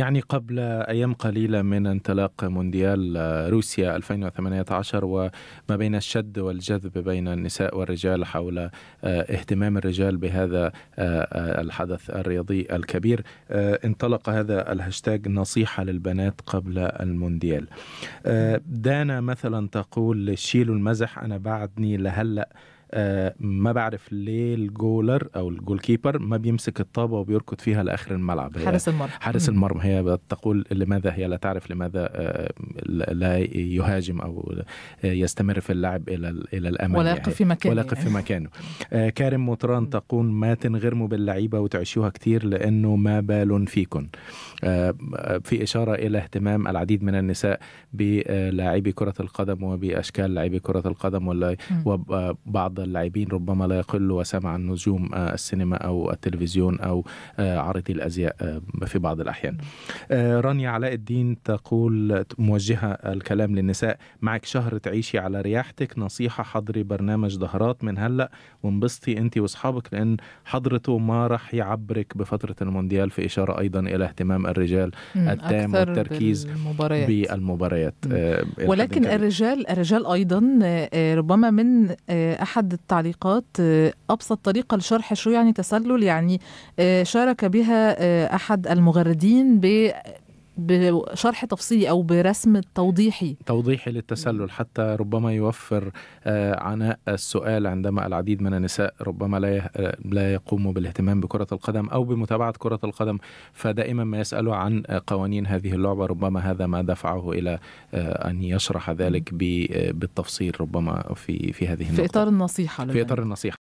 يعني قبل أيام قليلة من انطلاق مونديال آه، روسيا 2018 وما بين الشد والجذب بين النساء والرجال حول آه، اهتمام الرجال بهذا آه، الحدث الرياضي الكبير انطلق هذا الهاشتاج نصيحة للبنات قبل المونديال دانا مثلا تقول شيلوا المزح أنا بعدني لهلأ آه، ما بعرف ليه الجولر او الجول كيبر ما بيمسك الطابه وبيركض فيها لاخر الملعب حارس المرمى حارس المرمى هي تقول لماذا هي لا تعرف لماذا آه، لا يهاجم او يستمر في اللعب الى الى الامام ولا يعني. يقف في مكانه ولا يقف في مكانه آه، كارم مطران تقول ما تنغرموا باللعيبه وتعيشوها كتير لانه ما بال فيكم في اشاره الى اهتمام العديد من النساء بلاعبي كره القدم وباشكال لاعبي كره القدم وبعض اللاعبين ربما لا يقل وسمع عن نجوم آه، السينما أو التلفزيون أو آه، عارضي الأزياء آه، في بعض الأحيان رانيا علاء الدين تقول موجهة الكلام للنساء معك شهر تعيشي على رياحتك نصيحة حضري برنامج ظهرات من هلأ وانبسطي أنت وأصحابك لأن حضرته ما راح يعبرك بفترة المونديال في إشارة أيضا إلى اهتمام الرجال التام والتركيز بالمباريات, بالمباريات. ولكن الرجال الرجال أيضا ربما من أحد بعض التعليقات آه، أبسط طريقة لشرح شو يعني تسلل يعني آه، شارك بها آه، أحد المغردين ب بشرح تفصيلي او برسم توضيحي توضيحي للتسلل حتى ربما يوفر آه، عناء السؤال عندما العديد من النساء ربما لا آه، لا يقوموا بالاهتمام بكره القدم او بمتابعه كره القدم فدائما ما يسالوا عن آه، قوانين هذه اللعبه ربما هذا ما دفعه الى ان يشرح ذلك بالتفصيل ربما في في هذه النقطة. في اطار النصيحه في اطار النصيحه